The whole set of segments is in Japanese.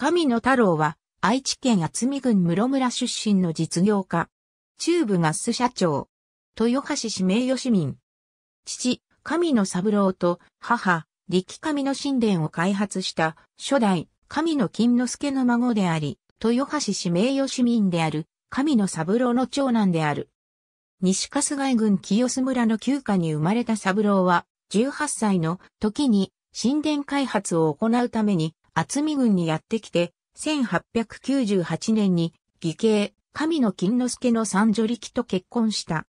神野太郎は、愛知県厚見郡室村出身の実業家。中部ガス社長。豊橋市名誉市民。父、神野三郎と母、力神の神殿を開発した初代神野金之助の孫であり、豊橋市名誉市民である神野三郎の長男である。西春日郡清須村の旧家に生まれた三郎は、18歳の時に神殿開発を行うために厚見郡にやってきて、1898年に義兄、神野金之助の三女力と結婚した。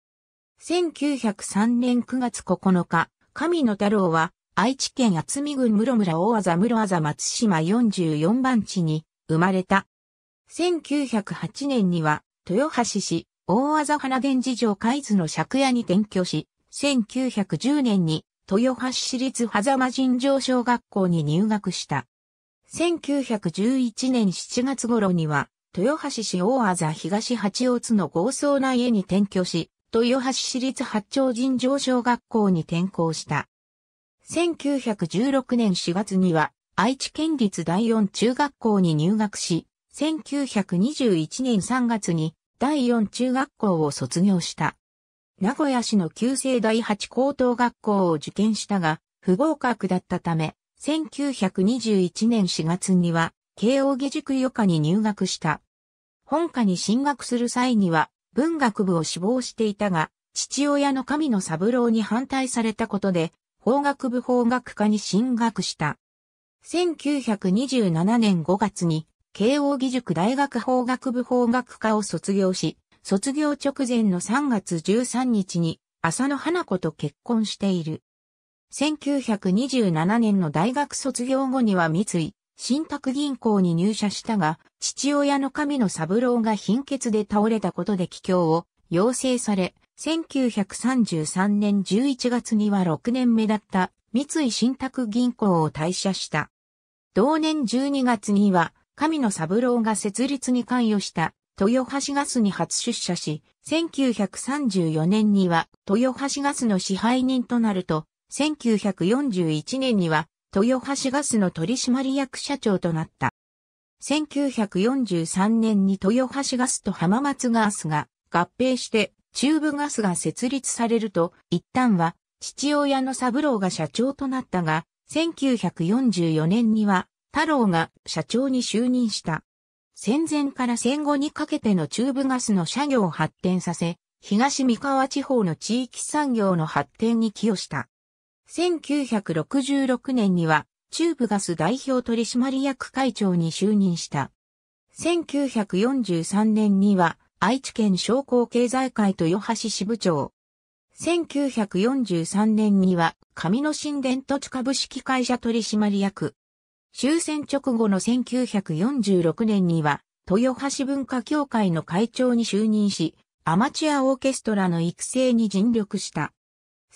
1903年9月9日、神野太郎は愛知県厚見郡室村大技室麻松島44番地に生まれた。1908年には豊橋市大技花伝寺城海津の借家に転居し、1910年に豊橋市立狭間尋常小学校に入学した。1911年7月頃には、豊橋市大麻東八王津の豪壮な家に転居し、豊橋市立八丁神上小学校に転校した。1916年4月には、愛知県立第四中学校に入学し、1921年3月に第四中学校を卒業した。名古屋市の旧制第八高等学校を受験したが、不合格だったため、1921年4月には、慶應義塾予科に入学した。本科に進学する際には、文学部を志望していたが、父親の神野三郎に反対されたことで、法学部法学科に進学した。1927年5月に、慶應義塾大学法学部法学科を卒業し、卒業直前の3月13日に、浅野花子と結婚している。1927年の大学卒業後には三井、信託銀行に入社したが、父親の神野三郎が貧血で倒れたことで帰郷を要請され、1933年11月には6年目だった三井信託銀行を退社した。同年12月には、神野三郎が設立に関与した豊橋ガスに初出社し、1934年には豊橋ガスの支配人となると、1941年には豊橋ガスの取締役社長となった。1943年に豊橋ガスと浜松ガスが合併して中部ガスが設立されると、一旦は父親の三郎が社長となったが、1944年には太郎が社長に就任した。戦前から戦後にかけての中部ガスの社業を発展させ、東三河地方の地域産業の発展に寄与した。1966年には中部ガス代表取締役会長に就任した。1943年には愛知県商工経済会豊橋支部長。1943年には上野新電土地株式会社取締役。終戦直後の1946年には豊橋文化協会の会長に就任し、アマチュアオーケストラの育成に尽力した。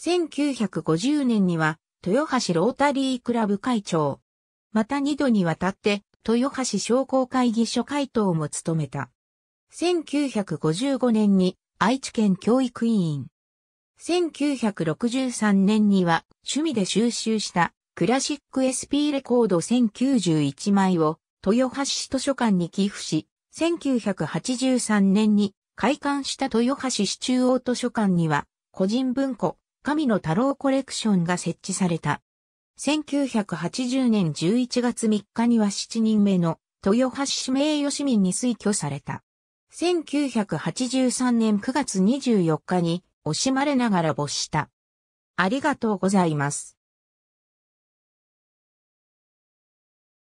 1950年には、豊橋ロータリークラブ会長。また二度にわたって、豊橋商工会議所会頭も務めた。1955年に愛知県教育委員。1963年には趣味で収集したクラシック SP レコード1091枚を豊橋市図書館に寄付し、1983年に開館した豊橋市中央図書館には個人文庫神の太郎コレクションが設置された。1980年11月3日には7人目の豊橋市名誉市民に推挙された。1983年9月24日に惜しまれながら没した。ありがとうございます。